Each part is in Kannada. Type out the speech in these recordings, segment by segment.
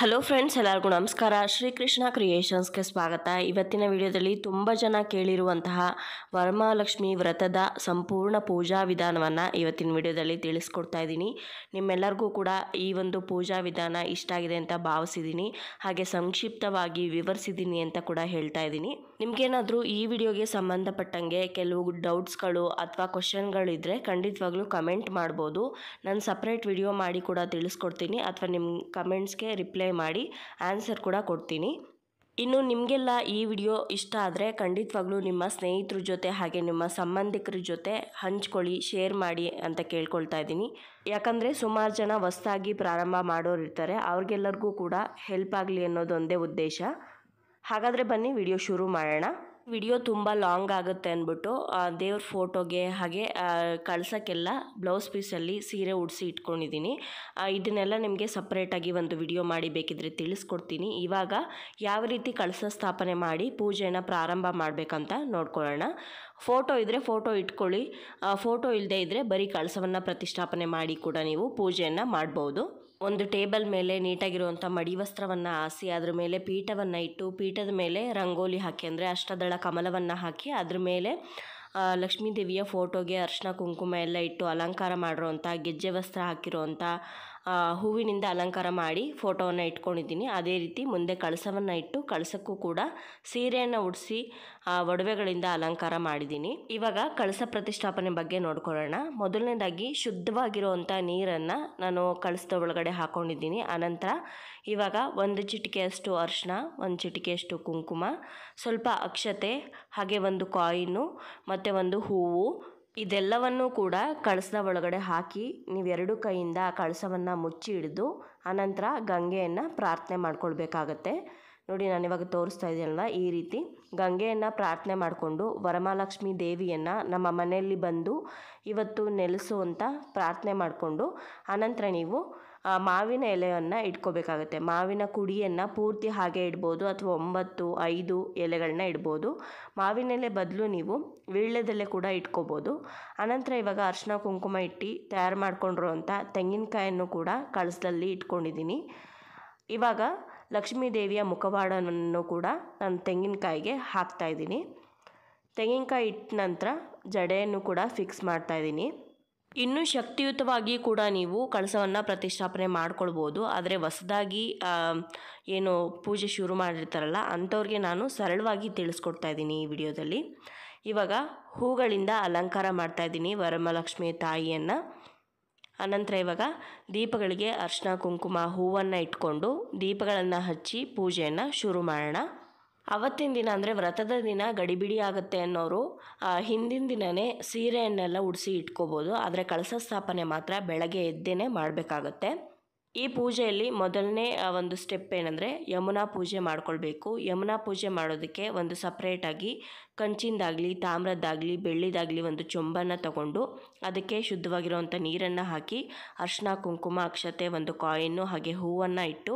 ಹಲೋ ಫ್ರೆಂಡ್ಸ್ ಎಲ್ಲರಿಗೂ ನಮಸ್ಕಾರ ಶ್ರೀಕೃಷ್ಣ ಕ್ರಿಯೇಷನ್ಸ್ಗೆ ಸ್ವಾಗತ ಇವತ್ತಿನ ವಿಡಿಯೋದಲ್ಲಿ ತುಂಬ ಜನ ಕೇಳಿರುವಂತಹ ವರಮಹಾಲಕ್ಷ್ಮಿ ವ್ರತದ ಸಂಪೂರ್ಣ ಪೂಜಾ ವಿಧಾನವನ್ನು ಇವತ್ತಿನ ವಿಡಿಯೋದಲ್ಲಿ ತಿಳಿಸ್ಕೊಡ್ತಾ ಇದ್ದೀನಿ ನಿಮ್ಮೆಲ್ಲರಿಗೂ ಕೂಡ ಈ ಒಂದು ಪೂಜಾ ವಿಧಾನ ಇಷ್ಟ ಆಗಿದೆ ಅಂತ ಭಾವಿಸಿದ್ದೀನಿ ಹಾಗೆ ಸಂಕ್ಷಿಪ್ತವಾಗಿ ವಿವರಿಸಿದ್ದೀನಿ ಅಂತ ಕೂಡ ಹೇಳ್ತಾ ಇದ್ದೀನಿ ನಿಮಗೇನಾದರೂ ಈ ವಿಡಿಯೋಗೆ ಸಂಬಂಧಪಟ್ಟಂಗೆ ಕೆಲವು ಡೌಟ್ಸ್ಗಳು ಅಥವಾ ಕ್ವಶನ್ಗಳಿದ್ದರೆ ಖಂಡಿತವಾಗ್ಲೂ ಕಮೆಂಟ್ ಮಾಡ್ಬೋದು ನಾನು ಸಪ್ರೇಟ್ ವಿಡಿಯೋ ಮಾಡಿ ಕೂಡ ತಿಳಿಸ್ಕೊಡ್ತೀನಿ ಅಥವಾ ನಿಮ್ಮ ಕಮೆಂಟ್ಸ್ಗೆ ರಿಪ್ಲೈ ಟ್ರೈ ಮಾಡಿ ಆನ್ಸರ್ ಕೂಡ ಕೊಡ್ತೀನಿ ಇನ್ನು ನಿಮಗೆಲ್ಲ ಈ ವಿಡಿಯೋ ಇಷ್ಟ ಆದರೆ ಖಂಡಿತವಾಗ್ಲೂ ನಿಮ್ಮ ಸ್ನೇಹಿತರ ಜೊತೆ ಹಾಗೆ ನಿಮ್ಮ ಸಂಬಂಧಿಕರ ಜೊತೆ ಹಂಚ್ಕೊಳ್ಳಿ ಶೇರ್ ಮಾಡಿ ಅಂತ ಕೇಳ್ಕೊಳ್ತಾ ಇದ್ದೀನಿ ಯಾಕಂದರೆ ಸುಮಾರು ಜನ ಹೊಸದಾಗಿ ಪ್ರಾರಂಭ ಮಾಡೋರು ಇರ್ತಾರೆ ಅವ್ರಿಗೆಲ್ಲರಿಗೂ ಕೂಡ ಹೆಲ್ಪ್ ಆಗಲಿ ಅನ್ನೋದೊಂದೇ ಉದ್ದೇಶ ಹಾಗಾದರೆ ಬನ್ನಿ ವಿಡಿಯೋ ಶುರು ಮಾಡೋಣ ವಿಡಿಯೋ ತುಂಬ ಲಾಂಗ್ ಆಗುತ್ತೆ ಅಂದ್ಬಿಟ್ಟು ದೇವ್ರ ಫೋಟೋಗೆ ಹಾಗೆ ಕಳ್ಸೋಕ್ಕೆಲ್ಲ ಬ್ಲೌಸ್ ಪೀಸಲ್ಲಿ ಸೀರೆ ಉಡಿಸಿ ಇಟ್ಕೊಂಡಿದ್ದೀನಿ ಇದನ್ನೆಲ್ಲ ನಿಮಗೆ ಸಪ್ರೇಟಾಗಿ ಒಂದು ವಿಡಿಯೋ ಮಾಡಿ ಬೇಕಿದ್ರೆ ತಿಳಿಸ್ಕೊಡ್ತೀನಿ ಇವಾಗ ಯಾವ ರೀತಿ ಕಳಸ ಸ್ಥಾಪನೆ ಮಾಡಿ ಪೂಜೆನ ಪ್ರಾರಂಭ ಮಾಡಬೇಕಂತ ನೋಡ್ಕೊಳ್ಳೋಣ ಫೋಟೋ ಇದ್ದರೆ ಫೋಟೋ ಇಟ್ಕೊಳ್ಳಿ ಫೋಟೋ ಇಲ್ಲದೆ ಇದ್ದರೆ ಬರೀ ಕಳಸವನ್ನು ಪ್ರತಿಷ್ಠಾಪನೆ ಮಾಡಿ ಕೂಡ ನೀವು ಪೂಜೆಯನ್ನು ಮಾಡ್ಬೋದು ಒಂದು ಟೇಬಲ್ ಮೇಲೆ ನೀಟಾಗಿರುವಂಥ ಮಡಿ ವಸ್ತ್ರವನ್ನು ಹಾಸಿ ಅದ್ರ ಮೇಲೆ ಪೀಠವನ್ನು ಇಟ್ಟು ಪೀಠದ ಮೇಲೆ ರಂಗೋಲಿ ಹಾಕಿ ಅಂದರೆ ಅಷ್ಟದಳ ಕಮಲವನ್ನು ಹಾಕಿ ಅದ್ರ ಮೇಲೆ ಲಕ್ಷ್ಮೀ ದೇವಿಯ ಫೋಟೋಗೆ ಅರ್ಶಿನ ಕುಂಕುಮ ಎಲ್ಲ ಇಟ್ಟು ಅಲಂಕಾರ ಮಾಡಿರೋವಂಥ ಗೆಜ್ಜೆ ವಸ್ತ್ರ ಹಾಕಿರೋವಂಥ ಹೂವಿನಿಂದ ಅಲಂಕಾರ ಮಾಡಿ ಫೋಟೋವನ್ನು ಇಟ್ಕೊಂಡಿದ್ದೀನಿ ಅದೇ ರೀತಿ ಮುಂದೆ ಕಳಸವನ್ನು ಇಟ್ಟು ಕಳಸಕ್ಕೂ ಕೂಡ ಸೀರೆಯನ್ನು ಉಡಿಸಿ ಒಡವೆಗಳಿಂದ ಅಲಂಕಾರ ಮಾಡಿದ್ದೀನಿ ಇವಾಗ ಕಳಸ ಪ್ರತಿಷ್ಠಾಪನೆ ಬಗ್ಗೆ ನೋಡ್ಕೊಳ್ಳೋಣ ಮೊದಲನೇದಾಗಿ ಶುದ್ಧವಾಗಿರುವಂಥ ನೀರನ್ನು ನಾನು ಕಳಸದ ಒಳಗಡೆ ಹಾಕೊಂಡಿದ್ದೀನಿ ಅನಂತರ ಇವಾಗ ಒಂದು ಚಿಟಿಕೆಯಷ್ಟು ಅರಿಶಿನ ಒಂದು ಚಿಟಿಕೆಯಷ್ಟು ಕುಂಕುಮ ಸ್ವಲ್ಪ ಅಕ್ಷತೆ ಹಾಗೆ ಒಂದು ಕಾಯಿನು ಮತ್ತು ಒಂದು ಹೂವು ಇದೆಲ್ಲವನ್ನು ಕೂಡ ಕಳಸದ ಒಳಗಡೆ ಹಾಕಿ ನೀವೆರಡು ಕೈಯಿಂದ ಕಳಸವನ್ನು ಮುಚ್ಚಿ ಹಿಡಿದು ಆನಂತರ ಗಂಗೆಯನ್ನು ಪ್ರಾರ್ಥನೆ ಮಾಡ್ಕೊಳ್ಬೇಕಾಗತ್ತೆ ನೋಡಿ ನಾನಿವಾಗ ತೋರಿಸ್ತಾ ಇದ್ದೀನಲ್ಲ ಈ ರೀತಿ ಗಂಗೆಯನ್ನು ಪ್ರಾರ್ಥನೆ ಮಾಡಿಕೊಂಡು ವರಮಹಾಲಕ್ಷ್ಮಿ ದೇವಿಯನ್ನು ನಮ್ಮ ಮನೆಯಲ್ಲಿ ಬಂದು ಇವತ್ತು ನೆಲೆಸು ಅಂತ ಪ್ರಾರ್ಥನೆ ಮಾಡಿಕೊಂಡು ಆನಂತರ ನೀವು ಮಾವಿನ ಎಲೆಯನ್ನು ಇಟ್ಕೋಬೇಕಾಗುತ್ತೆ ಮಾವಿನ ಕುಡಿಯನ್ನು ಪೂರ್ತಿ ಹಾಗೆ ಇಡ್ಬೋದು ಅಥವಾ ಒಂಬತ್ತು ಐದು ಎಲೆಗಳನ್ನ ಇಡ್ಬೋದು ಮಾವಿನ ಎಲೆ ಬದಲು ನೀವು ವೀಳ್ಯದೆಲೆ ಕೂಡ ಇಟ್ಕೋಬೋದು ಆನಂತರ ಇವಾಗ ಅರ್ಶಿನ ಕುಂಕುಮ ಇಟ್ಟು ತಯಾರು ಮಾಡಿಕೊಂಡಿರುವಂಥ ತೆಂಗಿನಕಾಯನ್ನು ಕೂಡ ಕಳಸದಲ್ಲಿ ಇಟ್ಕೊಂಡಿದ್ದೀನಿ ಇವಾಗ ಲಕ್ಷ್ಮೀ ದೇವಿಯ ಮುಖವಾಡನನ್ನು ಕೂಡ ನಾನು ತೆಂಗಿನಕಾಯಿಗೆ ಹಾಕ್ತಾಯಿದ್ದೀನಿ ತೆಂಗಿನಕಾಯಿ ಇಟ್ಟ ನಂತರ ಜಡೆಯನ್ನು ಕೂಡ ಫಿಕ್ಸ್ ಮಾಡ್ತಾಯಿದ್ದೀನಿ ಇನ್ನೂ ಶಕ್ತಿಯುತವಾಗಿ ಕೂಡ ನೀವು ಕಳಸವನ್ನು ಪ್ರತಿಷ್ಠಾಪನೆ ಮಾಡ್ಕೊಳ್ಬೋದು ಆದರೆ ಹೊಸದಾಗಿ ಏನು ಪೂಜೆ ಶುರು ಮಾಡಿರ್ತಾರಲ್ಲ ಅಂಥವ್ರಿಗೆ ನಾನು ಸರಳವಾಗಿ ತಿಳಿಸ್ಕೊಡ್ತಾ ಇದ್ದೀನಿ ಈ ವಿಡಿಯೋದಲ್ಲಿ ಇವಾಗ ಹೂಗಳಿಂದ ಅಲಂಕಾರ ಮಾಡ್ತಾ ಇದ್ದೀನಿ ವರಮಲಕ್ಷ್ಮಿ ತಾಯಿಯನ್ನು ಅನಂತರ ಇವಾಗ ದೀಪಗಳಿಗೆ ಅರ್ಶಿನ ಕುಂಕುಮ ಹೂವನ್ನು ಇಟ್ಕೊಂಡು ದೀಪಗಳನ್ನು ಹಚ್ಚಿ ಪೂಜೆಯನ್ನು ಶುರು ಮಾಡೋಣ ಅವತ್ತಿನ ದಿನ ಅಂದರೆ ವ್ರತದ ದಿನ ಗಡಿಬಿಡಿ ಆಗುತ್ತೆ ಅನ್ನೋರು ಹಿಂದಿನ ದಿನವೇ ಸೀರೆಯನ್ನೆಲ್ಲ ಉಡಿಸಿ ಇಟ್ಕೋಬೋದು ಆದರೆ ಕಳಸ ಸ್ಥಾಪನೆ ಮಾತ್ರ ಬೆಳಗ್ಗೆ ಎದ್ದೇನೆ ಮಾಡಬೇಕಾಗತ್ತೆ ಈ ಪೂಜೆಯಲ್ಲಿ ಮೊದಲನೇ ಒಂದು ಸ್ಟೆಪ್ ಏನಂದರೆ ಯಮುನಾ ಪೂಜೆ ಮಾಡ್ಕೊಳ್ಬೇಕು ಯಮುನಾ ಪೂಜೆ ಮಾಡೋದಕ್ಕೆ ಒಂದು ಸಪ್ರೇಟಾಗಿ ಕಂಚಿಂದಾಗಲಿ ತಾಮ್ರದ್ದಾಗಲಿ ಬೆಳ್ಳಿದಾಗಲಿ ಒಂದು ಚೊಂಬನ್ನು ತಗೊಂಡು ಅದಕ್ಕೆ ಶುದ್ಧವಾಗಿರುವಂಥ ನೀರನ್ನು ಹಾಕಿ ಅರ್ಶಿನ ಕುಂಕುಮ ಅಕ್ಷತೆ ಒಂದು ಕಾಯಿನ್ನು ಹಾಗೆ ಹೂವನ್ನು ಇಟ್ಟು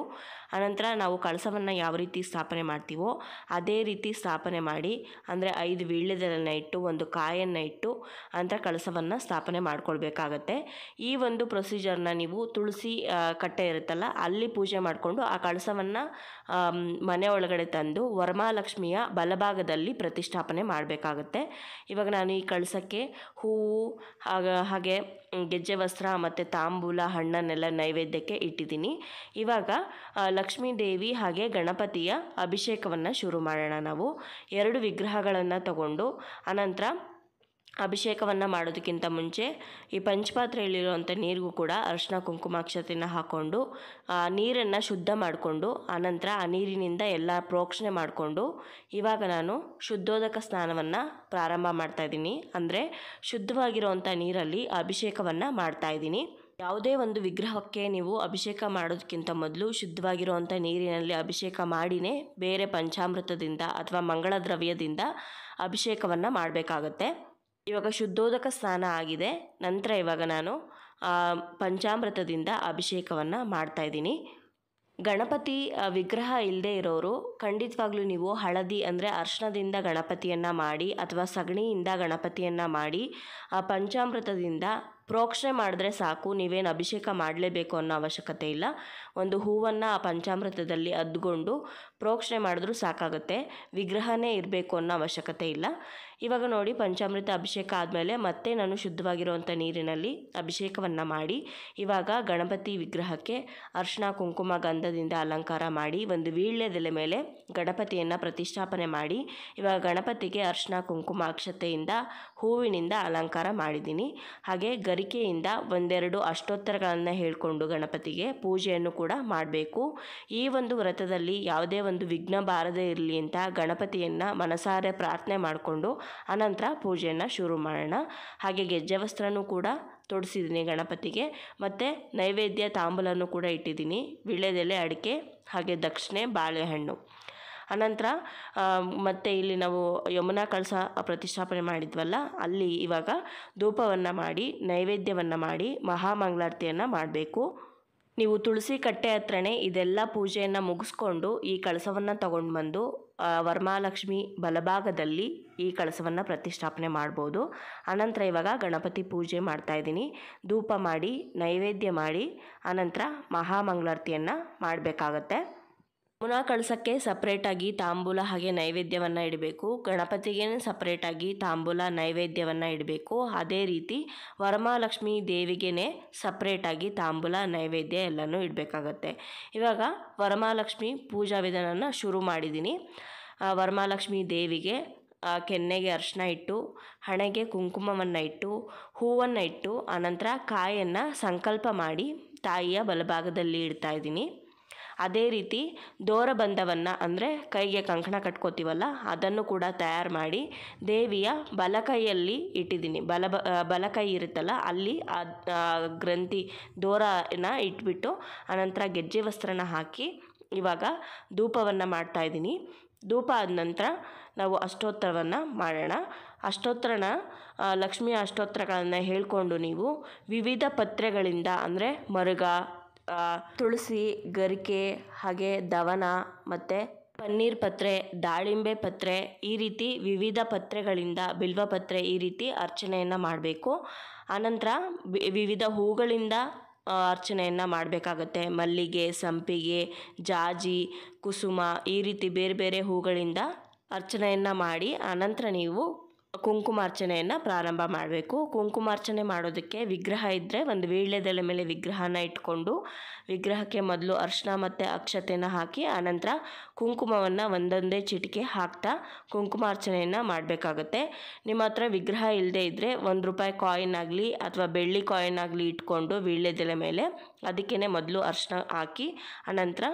ಆನಂತರ ನಾವು ಕಳಸವನ್ನು ಯಾವ ರೀತಿ ಸ್ಥಾಪನೆ ಮಾಡ್ತೀವೋ ಅದೇ ರೀತಿ ಸ್ಥಾಪನೆ ಮಾಡಿ ಅಂದರೆ ಐದು ವೀಳ್ಯದೆಲೆನ ಇಟ್ಟು ಒಂದು ಕಾಯನ್ನು ಇಟ್ಟು ಅಂತ ಕಳಸವನ್ನು ಸ್ಥಾಪನೆ ಮಾಡ್ಕೊಳ್ಬೇಕಾಗತ್ತೆ ಈ ಒಂದು ಪ್ರೊಸೀಜರ್ನ ನೀವು ತುಳಸಿ ಕಟ್ಟೆ ಇರುತ್ತಲ್ಲ ಅಲ್ಲಿ ಪೂಜೆ ಮಾಡಿಕೊಂಡು ಆ ಕಳಸವನ್ನು ಮನೆ ಒಳಗಡೆ ತಂದು ವರಮಹಾಲಕ್ಷ್ಮಿಯ ಬಲಭಾಗದಲ್ಲಿ ಪ್ರತಿಷ್ಠಾಪನೆ ಸ್ಥಾಪನೆ ಮಾಡಬೇಕಾಗುತ್ತೆ ಇವಾಗ ನಾನು ಈ ಕಳಸಕ್ಕೆ ಹೂವು ಹಾಗೆ ಗೆಜ್ಜೆ ವಸ್ತ್ರ ಮತ್ತು ತಾಂಬೂಲ ಹಣ್ಣನ್ನೆಲ್ಲ ನೈವೇದ್ಯಕ್ಕೆ ಇಟ್ಟಿದ್ದೀನಿ ಇವಾಗ ಲಕ್ಷ್ಮೀ ದೇವಿ ಹಾಗೆ ಗಣಪತಿಯ ಅಭಿಷೇಕವನ್ನು ಶುರು ಮಾಡೋಣ ನಾವು ಎರಡು ವಿಗ್ರಹಗಳನ್ನು ತಗೊಂಡು ಅನಂತರ ಅಭಿಷೇಕವನ್ನು ಮಾಡೋದಕ್ಕಿಂತ ಮುಂಚೆ ಈ ಪಂಚಪಾತ್ರೆಯಲ್ಲಿರುವಂಥ ನೀರಿಗೂ ಕೂಡ ಅರಿಶಿನ ಕುಂಕುಮಾಕ್ಷತೆಯನ್ನು ಹಾಕ್ಕೊಂಡು ನೀರನ್ನು ಶುದ್ಧ ಮಾಡಿಕೊಂಡು ಆನಂತರ ಆ ನೀರಿನಿಂದ ಎಲ್ಲ ಪ್ರೋಕ್ಷಣೆ ಮಾಡಿಕೊಂಡು ಇವಾಗ ನಾನು ಶುದ್ಧೋದಕ ಸ್ನಾನವನ್ನು ಪ್ರಾರಂಭ ಮಾಡ್ತಾಯಿದ್ದೀನಿ ಅಂದರೆ ಶುದ್ಧವಾಗಿರುವಂಥ ನೀರಲ್ಲಿ ಅಭಿಷೇಕವನ್ನು ಮಾಡ್ತಾಯಿದ್ದೀನಿ ಯಾವುದೇ ಒಂದು ವಿಗ್ರಹಕ್ಕೆ ನೀವು ಅಭಿಷೇಕ ಮಾಡೋದಕ್ಕಿಂತ ಮೊದಲು ಶುದ್ಧವಾಗಿರುವಂಥ ನೀರಿನಲ್ಲಿ ಅಭಿಷೇಕ ಮಾಡಿನೇ ಬೇರೆ ಪಂಚಾಮೃತದಿಂದ ಅಥವಾ ಮಂಗಳ ದ್ರವ್ಯದಿಂದ ಅಭಿಷೇಕವನ್ನು ಮಾಡಬೇಕಾಗತ್ತೆ ಇವಾಗ ಶುದ್ಧೋದಕ ಸ್ನಾನ ಆಗಿದೆ ನಂತರ ಇವಾಗ ನಾನು ಪಂಚಾಮೃತದಿಂದ ಅಭಿಷೇಕವನ್ನು ಇದ್ದೀನಿ ಗಣಪತಿ ವಿಗ್ರಹ ಇಲ್ಲದೆ ಇರೋರು ಖಂಡಿತವಾಗ್ಲೂ ನೀವು ಹಳದಿ ಅಂದರೆ ಅರ್ಶನದಿಂದ ಗಣಪತಿಯನ್ನು ಮಾಡಿ ಅಥವಾ ಸಗಣಿಯಿಂದ ಗಣಪತಿಯನ್ನು ಮಾಡಿ ಆ ಪಂಚಾಮೃತದಿಂದ ಪ್ರೋಕ್ಷಣೆ ಮಾಡಿದ್ರೆ ಸಾಕು ನೀವೇನು ಅಭಿಷೇಕ ಮಾಡಲೇಬೇಕು ಅನ್ನೋ ಅವಶ್ಯಕತೆ ಇಲ್ಲ ಒಂದು ಹೂವನ್ನು ಆ ಪಂಚಾಮೃತದಲ್ಲಿ ಅದ್ಕೊಂಡು ಪ್ರೋಕ್ಷಣೆ ಮಾಡಿದ್ರೂ ಸಾಕಾಗುತ್ತೆ ವಿಗ್ರಹನೇ ಇರಬೇಕು ಅನ್ನೋ ಅವಶ್ಯಕತೆ ಇಲ್ಲ ಇವಾಗ ನೋಡಿ ಪಂಚಾಮೃತ ಅಭಿಷೇಕ ಆದಮೇಲೆ ಮತ್ತೆ ನಾನು ಶುದ್ಧವಾಗಿರುವಂಥ ನೀರಿನಲ್ಲಿ ಅಭಿಷೇಕವನ್ನು ಮಾಡಿ ಇವಾಗ ಗಣಪತಿ ವಿಗ್ರಹಕ್ಕೆ ಅರ್ಶಿನ ಕುಂಕುಮ ಗಂಧದಿಂದ ಅಲಂಕಾರ ಮಾಡಿ ಒಂದು ವೀಳ್ಯದೆಲೆ ಮೇಲೆ ಗಣಪತಿಯನ್ನು ಪ್ರತಿಷ್ಠಾಪನೆ ಮಾಡಿ ಇವಾಗ ಗಣಪತಿಗೆ ಅರ್ಶನ ಕುಂಕುಮ ಅಕ್ಷತೆಯಿಂದ ಹೂವಿನಿಂದ ಅಲಂಕಾರ ಮಾಡಿದ್ದೀನಿ ಹಾಗೆ ಗರಿಕೆಯಿಂದ ಒಂದೆರಡು ಅಷ್ಟೋತ್ತರಗಳನ್ನು ಹೇಳಿಕೊಂಡು ಗಣಪತಿಗೆ ಪೂಜೆಯನ್ನು ಕೂಡ ಮಾಡಬೇಕು ಈ ಒಂದು ವ್ರತದಲ್ಲಿ ಯಾವುದೇ ಒಂದು ವಿಘ್ನ ಬಾರದೇ ಇರಲಿ ಅಂತ ಗಣಪತಿಯನ್ನು ಮನಸಾರೆ ಪ್ರಾರ್ಥನೆ ಮಾಡಿಕೊಂಡು ಅನಂತರ ಪೂಜೆಯನ್ನು ಶುರು ಮಾಡೋಣ ಹಾಗೆ ಗೆಜ್ಜೆ ವಸ್ತ್ರನೂ ಕೂಡ ತೊಡಿಸಿದ್ದೀನಿ ಗಣಪತಿಗೆ ಮತ್ತು ನೈವೇದ್ಯ ತಾಂಬೂಲನ್ನು ಕೂಡ ಇಟ್ಟಿದ್ದೀನಿ ವಿಳೆದೆಲೆ ಅಡಿಕೆ ಹಾಗೆ ದಕ್ಷಿಣೆ ಬಾಳೆಹಣ್ಣು ಅನಂತರ ಮತ್ತೆ ಇಲ್ಲಿ ನಾವು ಯಮುನಾ ಕಳಸ ಪ್ರತಿಷ್ಠಾಪನೆ ಮಾಡಿದ್ವಲ್ಲ ಅಲ್ಲಿ ಇವಾಗ ಧೂಪವನ್ನು ಮಾಡಿ ನೈವೇದ್ಯವನ್ನು ಮಾಡಿ ಮಹಾಮಂಗಳಾರತಿಯನ್ನು ಮಾಡಬೇಕು ನೀವು ತುಳಸಿ ಕಟ್ಟೆ ಹತ್ರನೇ ಇದೆಲ್ಲ ಪೂಜೆಯನ್ನು ಮುಗಿಸ್ಕೊಂಡು ಈ ಕಳಸವನ್ನು ತಗೊಂಡು ಬಂದು ವರ್ಮಾಲಕ್ಷ್ಮಿ ಬಲಭಾಗದಲ್ಲಿ ಈ ಕಳಸವನ್ನು ಪ್ರತಿಷ್ಠಾಪನೆ ಮಾಡ್ಬೋದು ಆನಂತರ ಇವಾಗ ಗಣಪತಿ ಪೂಜೆ ಮಾಡ್ತಾಯಿದ್ದೀನಿ ಧೂಪ ಮಾಡಿ ನೈವೇದ್ಯ ಮಾಡಿ ಆನಂತರ ಮಹಾಮಂಗಳಾರತಿಯನ್ನು ಮಾಡಬೇಕಾಗತ್ತೆ ಮುನ ಕಳಸಕ್ಕೆ ಸಪ್ರೇಟಾಗಿ ತಾಂಬೂಲ ಹಾಗೆ ನೈವೇದ್ಯವನ್ನು ಇಡಬೇಕು ಗಣಪತಿಗೆ ಸಪ್ರೇಟಾಗಿ ತಾಂಬೂಲ ನೈವೇದ್ಯವನ್ನು ಇಡಬೇಕು ಅದೇ ರೀತಿ ವರಮಹಾಲಕ್ಷ್ಮಿ ದೇವಿಗೆ ಸಪ್ರೇಟಾಗಿ ತಾಂಬೂಲ ನೈವೇದ್ಯ ಎಲ್ಲನೂ ಇಡಬೇಕಾಗತ್ತೆ ಇವಾಗ ವರಮಹಾಲಕ್ಷ್ಮಿ ಪೂಜಾ ವಿಧಾನನ ಶುರು ಮಾಡಿದ್ದೀನಿ ವರಮಹಾಲಕ್ಷ್ಮಿ ದೇವಿಗೆ ಕೆನ್ನೆಗೆ ಅರಿಶಿನ ಇಟ್ಟು ಹಣೆಗೆ ಕುಂಕುಮವನ್ನು ಇಟ್ಟು ಹೂವನ್ನು ಇಟ್ಟು ಆನಂತರ ಕಾಯನ್ನು ಸಂಕಲ್ಪ ಮಾಡಿ ತಾಯಿಯ ಬಲಭಾಗದಲ್ಲಿ ಇಡ್ತಾ ಇದ್ದೀನಿ ಅದೇ ರೀತಿ ದೋರಬಂಧವನ್ನು ಅಂದರೆ ಕೈಗೆ ಕಂಕಣ ಕಟ್ಕೋತೀವಲ್ಲ ಅದನ್ನು ಕೂಡ ತಯಾರು ಮಾಡಿ ದೇವಿಯ ಬಲಕೈಯಲ್ಲಿ ಇಟ್ಟಿದ್ದೀನಿ ಬಲ ಬಲಕೈ ಇರುತ್ತಲ್ಲ ಅಲ್ಲಿ ಆ ಗ್ರಂಥಿ ದೋರನ ಇಟ್ಬಿಟ್ಟು ಆನಂತರ ಗೆಜ್ಜೆ ವಸ್ತ್ರನ ಹಾಕಿ ಇವಾಗ ಧೂಪವನ್ನು ಮಾಡ್ತಾಯಿದ್ದೀನಿ ಧೂಪ ಆದ ನಂತರ ನಾವು ಅಷ್ಟೋತ್ತರವನ್ನು ಮಾಡೋಣ ಅಷ್ಟೋತ್ತರನ ಲಕ್ಷ್ಮಿಯ ಅಷ್ಟೋತ್ತರಗಳನ್ನು ಹೇಳ್ಕೊಂಡು ನೀವು ವಿವಿಧ ಪತ್ರೆಗಳಿಂದ ಅಂದರೆ ಮರುಗ ತುಳಸಿ ಗರಿಕೆ ಹಾಗೆ ದವನ ಮತ್ತು ಪನ್ನೀರ್ ಪತ್ರೆ ದಾಳಿಂಬೆ ಪತ್ರೆ ಈ ರೀತಿ ವಿವಿಧ ಪತ್ರೆಗಳಿಂದ ಬಿಲ್ವ ಪತ್ರೆ ಈ ರೀತಿ ಅರ್ಚನೆಯನ್ನು ಮಾಡಬೇಕು ಆನಂತರ ವಿವಿಧ ಹೂಗಳಿಂದ ಅರ್ಚನೆಯನ್ನು ಮಾಡಬೇಕಾಗತ್ತೆ ಮಲ್ಲಿಗೆ ಸಂಪಿಗೆ ಜಾಜಿ ಕುಸುಮ ಈ ರೀತಿ ಬೇರೆ ಬೇರೆ ಹೂಗಳಿಂದ ಅರ್ಚನೆಯನ್ನು ಮಾಡಿ ಆನಂತರ ನೀವು ಕುಂಕುಮಾರ್ಚನೆಯನ್ನು ಪ್ರಾರಂಭ ಮಾಡಬೇಕು ಕುಂಕುಮಾರ್ಚನೆ ಮಾಡೋದಕ್ಕೆ ವಿಗ್ರಹ ಇದ್ದರೆ ಒಂದು ವೀಳ್ಯದೆಲೆ ಮೇಲೆ ವಿಗ್ರಹನ ಇಟ್ಕೊಂಡು ವಿಗ್ರಹಕ್ಕೆ ಮೊದಲು ಅರ್ಶಿನ ಮತ್ತು ಅಕ್ಷತೆಯನ್ನು ಹಾಕಿ ಆನಂತರ ಕುಂಕುಮವನ್ನು ಒಂದೊಂದೇ ಚಿಟಿಕೆ ಹಾಕ್ತಾ ಕುಂಕುಮಾರ್ಚನೆಯನ್ನು ಮಾಡಬೇಕಾಗತ್ತೆ ನಿಮ್ಮ ಹತ್ರ ವಿಗ್ರಹ ಇಲ್ಲದೆ ಇದ್ದರೆ ಒಂದು ರೂಪಾಯಿ ಕಾಯಿನ್ ಆಗಲಿ ಅಥವಾ ಬೆಳ್ಳಿ ಕಾಯಿನ್ ಆಗಲಿ ಇಟ್ಕೊಂಡು ವೀಳ್ಯದೆಲೆ ಮೇಲೆ ಅದಕ್ಕೇ ಮೊದಲು ಅರ್ಶನ ಹಾಕಿ ಆನಂತರ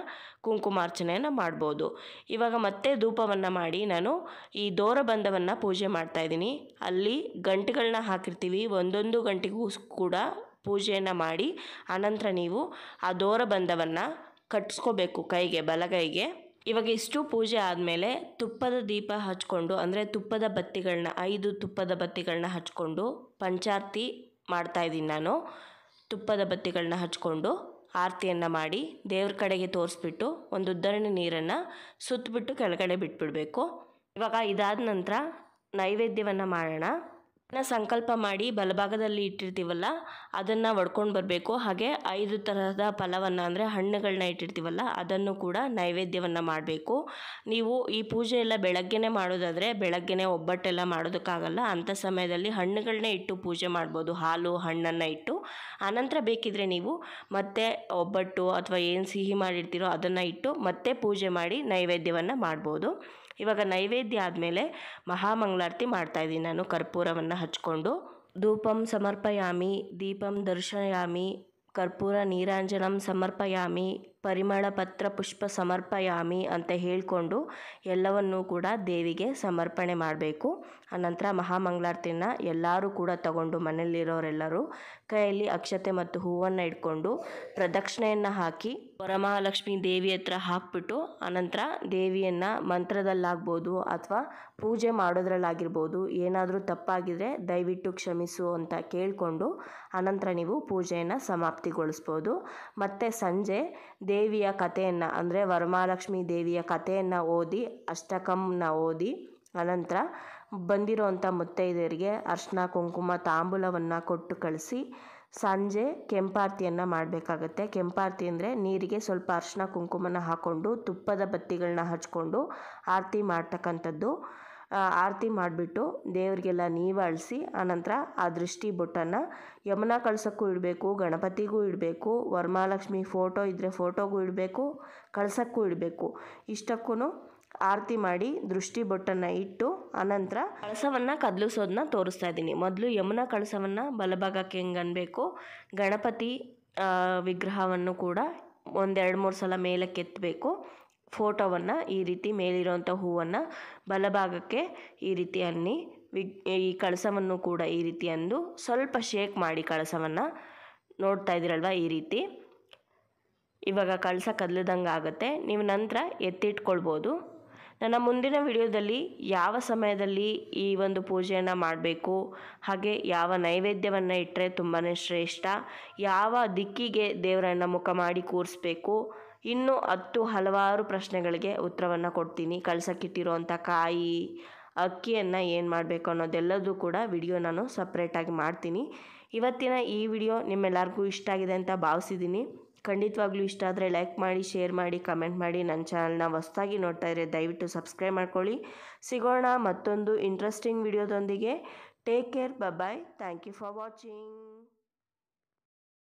ಕುಂಕುಮಾರ್ಚನೆಯನ್ನು ಮಾಡ್ಬೋದು ಇವಾಗ ಮತ್ತೆ ಧೂಪವನ್ನು ಮಾಡಿ ನಾನು ಈ ದೋರಬಂಧವನ್ನು ಪೂಜೆ ಮಾಡ್ತಾ ಇದ್ದೀನಿ ಅಲ್ಲಿ ಗಂಟೆಗಳನ್ನ ಹಾಕಿರ್ತೀವಿ ಒಂದೊಂದು ಗಂಟೆಗೂ ಕೂಡ ಪೂಜೆಯನ್ನು ಮಾಡಿ ಆನಂತರ ನೀವು ಆ ದೋರಬಂಧವನ್ನು ಕಟ್ಟಿಸ್ಕೋಬೇಕು ಕೈಗೆ ಬಲಗೈಗೆ ಇವಾಗ ಇಷ್ಟು ಪೂಜೆ ಆದಮೇಲೆ ತುಪ್ಪದ ದೀಪ ಹಚ್ಕೊಂಡು ಅಂದರೆ ತುಪ್ಪದ ಬತ್ತಿಗಳನ್ನ ಐದು ತುಪ್ಪದ ಬತ್ತಿಗಳನ್ನ ಹಚ್ಕೊಂಡು ಮಾಡ್ತಾ ಇದ್ದೀನಿ ನಾನು ತುಪ್ಪದ ಬತ್ತಿಗಳನ್ನ ಹಚ್ಕೊಂಡು ಆರತಿಯನ್ನು ಮಾಡಿ ದೇವ್ರ ಕಡೆಗೆ ತೋರಿಸ್ಬಿಟ್ಟು ಒಂದು ಉದ್ದರಣೆ ನೀರನ್ನು ಸುತ್ತಬಿಟ್ಟು ಕೆಳಗಡೆ ಬಿಟ್ಬಿಡಬೇಕು ಇವಾಗ ಇದಾದ ನಂತರ ನೈವೇದ್ಯವನ್ನು ಮಾಡೋಣ ಸಂಕಲ್ಪ ಮಾಡಿ ಬಲಭಾಗದಲ್ಲಿ ಇಟ್ಟಿರ್ತೀವಲ್ಲ ಅದನ್ನು ಒಡ್ಕೊಂಡು ಬರಬೇಕು ಹಾಗೆ ಐದು ಥರದ ಫಲವನ್ನು ಅಂದರೆ ಹಣ್ಣುಗಳನ್ನ ಇಟ್ಟಿರ್ತೀವಲ್ಲ ಅದನ್ನು ಕೂಡ ನೈವೇದ್ಯವನ್ನು ಮಾಡಬೇಕು ನೀವು ಈ ಪೂಜೆ ಎಲ್ಲ ಬೆಳಗ್ಗೆನೇ ಮಾಡೋದಾದರೆ ಬೆಳಗ್ಗೆನೇ ಒಬ್ಬಟ್ಟೆಲ್ಲ ಮಾಡೋದಕ್ಕಾಗಲ್ಲ ಅಂಥ ಸಮಯದಲ್ಲಿ ಹಣ್ಣುಗಳನ್ನೇ ಇಟ್ಟು ಪೂಜೆ ಮಾಡ್ಬೋದು ಹಾಲು ಹಣ್ಣನ್ನು ಇಟ್ಟು ಆನಂತರ ಬೇಕಿದ್ರೆ ನೀವು ಮತ್ತೆ ಒಬ್ಬಟ್ಟು ಅಥವಾ ಏನು ಸಿಹಿ ಮಾಡಿರ್ತೀರೋ ಅದನ್ನು ಇಟ್ಟು ಮತ್ತೆ ಪೂಜೆ ಮಾಡಿ ನೈವೇದ್ಯವನ್ನು ಮಾಡ್ಬೋದು ಇವಾಗ ನೈವೇದ್ಯ ಆದಮೇಲೆ ಮಹಾಮಂಗಳಾರತಿ ಮಾಡ್ತಾಯಿದ್ದೀನಿ ನಾನು ಕರ್ಪೂರವನ್ನು ಹಚ್ಕೊಂಡು ಧೂಪಂ ಸಮರ್ಪಯಾಮಿ ದೀಪಂ ದರ್ಶಯಾಮಿ ಕರ್ಪೂರ ನೀರಾಂಜನಂ ಸಮರ್ಪಯಾಮಿ ಪರಿಮಳ ಪತ್ರ ಪುಷ್ಪ ಸಮರ್ಪಯಾಮಿ ಅಂತ ಹೇಳಿಕೊಂಡು ಎಲ್ಲವನ್ನೂ ಕೂಡ ದೇವಿಗೆ ಸಮರ್ಪಣೆ ಮಾಡಬೇಕು ಆನಂತರ ಮಹಾಮಂಗಳಾರತಿನ ಎಲ್ಲರೂ ಕೂಡ ತಗೊಂಡು ಮನೆಯಲ್ಲಿರೋರೆಲ್ಲರೂ ಕೈಯಲ್ಲಿ ಅಕ್ಷತೆ ಮತ್ತು ಹೂವನ್ನು ಇಟ್ಕೊಂಡು ಪ್ರದಕ್ಷಿಣೆಯನ್ನು ಹಾಕಿ ವರಮಹಾಲಕ್ಷ್ಮಿ ದೇವಿ ಹತ್ರ ಹಾಕ್ಬಿಟ್ಟು ಆನಂತರ ದೇವಿಯನ್ನು ಮಂತ್ರದಲ್ಲಾಗ್ಬೋದು ಅಥವಾ ಪೂಜೆ ಮಾಡೋದ್ರಲ್ಲಾಗಿರ್ಬೋದು ಏನಾದರೂ ತಪ್ಪಾಗಿದ್ರೆ ದಯವಿಟ್ಟು ಕ್ಷಮಿಸು ಅಂತ ಕೇಳಿಕೊಂಡು ಅನಂತರ ನೀವು ಪೂಜೆಯನ್ನು ಸಮಾಪ್ತಿಗೊಳಿಸ್ಬೋದು ಮತ್ತು ಸಂಜೆ ದೇವಿಯ ಕಥೆಯನ್ನು ಅಂದರೆ ವರಮಹಾಲಕ್ಷ್ಮಿ ದೇವಿಯ ಕಥೆಯನ್ನು ಓದಿ ಅಷ್ಟಕಂನ ಓದಿ ಅನಂತರ ಬಂದಿರೋವಂಥ ಮುತ್ತೈದೆಯರಿಗೆ ಅರ್ಶನ ಕುಂಕುಮ ತಾಂಬೂಲವನ್ನು ಕೊಟ್ಟು ಕಳಿಸಿ ಸಂಜೆ ಕೆಂಪಾರತಿಯನ್ನು ಮಾಡಬೇಕಾಗತ್ತೆ ಕೆಂಪಾರ್ತಿ ಅಂದರೆ ನೀರಿಗೆ ಸ್ವಲ್ಪ ಅರ್ಶಿನ ಕುಂಕುಮನ ಹಾಕ್ಕೊಂಡು ತುಪ್ಪದ ಬತ್ತಿಗಳನ್ನ ಹಚ್ಕೊಂಡು ಆರತಿ ಮಾಡ್ತಕ್ಕಂಥದ್ದು ಆರತಿ ಮಾಡಿಬಿಟ್ಟು ದೇವರಿಗೆಲ್ಲ ನೀವಾಳಿಸಿ ಆನಂತರ ಆ ದೃಷ್ಟಿ ಬೊಟ್ಟನ್ನು ಯಮುನ ಕಳ್ಸೋಕ್ಕೂ ಇಡಬೇಕು ಗಣಪತಿಗೂ ಇಡಬೇಕು ವರಮಾಲಕ್ಷ್ಮಿ ಫೋಟೋ ಇದ್ದರೆ ಫೋಟೋಗೂ ಇಡಬೇಕು ಕಳ್ಸಕ್ಕೂ ಇಡಬೇಕು ಇಷ್ಟಕ್ಕೂ ಆರತಿ ಮಾಡಿ ದೃಷ್ಟಿ ಬೊಟ್ಟನ್ನು ಇಟ್ಟು ಆನಂತರ ಕಳಸವನ್ನು ಕದಲಿಸೋದನ್ನ ತೋರಿಸ್ತಾ ಇದ್ದೀನಿ ಮೊದಲು ಯಮುನಾ ಕಳಸವನ್ನು ಬಲಭಾಗಕ್ಕೆ ಹೆಂಗೆ ಅನ್ಬೇಕು ಗಣಪತಿ ವಿಗ್ರಹವನ್ನು ಕೂಡ ಒಂದೆರಡು ಮೂರು ಸಲ ಮೇಲಕ್ಕೆ ಎತ್ತಬೇಕು ಫೋಟೋವನ್ನು ಈ ರೀತಿ ಮೇಲಿರುವಂಥ ಹೂವನ್ನು ಬಲಭಾಗಕ್ಕೆ ಈ ರೀತಿ ಅನ್ನಿ ವಿಗ್ ಈ ಕಳಸವನ್ನು ಕೂಡ ಈ ರೀತಿ ಅಂದು ಸ್ವಲ್ಪ ಶೇಕ್ ಮಾಡಿ ಕಳಸವನ್ನು ನೋಡ್ತಾ ಇದ್ದೀರಲ್ವ ಈ ರೀತಿ ಇವಾಗ ಕಳಸ ಕದಲದಂಗೆ ಆಗುತ್ತೆ ನೀವು ನಂತರ ಎತ್ತಿಟ್ಕೊಳ್ಬೋದು ನನ್ನ ಮುಂದಿನ ವಿಡಿಯೋದಲ್ಲಿ ಯಾವ ಸಮಯದಲ್ಲಿ ಈ ಒಂದು ಪೂಜೆಯನ್ನು ಮಾಡಬೇಕು ಹಾಗೆ ಯಾವ ನೈವೇದ್ಯವನ್ನು ಇಟ್ಟರೆ ತುಂಬಾ ಶ್ರೇಷ್ಠ ಯಾವ ದಿಕ್ಕಿಗೆ ದೇವರನ್ನು ಮುಖ ಮಾಡಿ ಕೂರಿಸ್ಬೇಕು ಇನ್ನೂ ಹತ್ತು ಹಲವಾರು ಪ್ರಶ್ನೆಗಳಿಗೆ ಉತ್ತರವನ್ನು ಕೊಡ್ತೀನಿ ಕಳ್ಸೋಕ್ಕಿಟ್ಟಿರುವಂಥ ಕಾಯಿ ಅಕ್ಕಿಯನ್ನು ಏನು ಮಾಡಬೇಕು ಅನ್ನೋದೆಲ್ಲದೂ ಕೂಡ ವಿಡಿಯೋ ನಾನು ಸಪ್ರೇಟಾಗಿ ಮಾಡ್ತೀನಿ ಇವತ್ತಿನ ಈ ವಿಡಿಯೋ ನಿಮ್ಮೆಲ್ಲರಿಗೂ ಇಷ್ಟ ಆಗಿದೆ ಅಂತ ಭಾವಿಸಿದ್ದೀನಿ ಖಂಡಿತವಾಗ್ಲೂ ಇಷ್ಟ ಆದರೆ ಲೈಕ್ ಮಾಡಿ ಶೇರ್ ಮಾಡಿ ಕಮೆಂಟ್ ಮಾಡಿ ನನ್ನ ಚಾನಲ್ನ ಹೊಸ್ದಾಗಿ ನೋಡ್ತಾ ಇದ್ರೆ ದಯವಿಟ್ಟು ಸಬ್ಸ್ಕ್ರೈಬ್ ಮಾಡ್ಕೊಳ್ಳಿ ಸಿಗೋಣ ಮತ್ತೊಂದು ಇಂಟ್ರೆಸ್ಟಿಂಗ್ ವಿಡಿಯೋದೊಂದಿಗೆ take care bye thank you for watching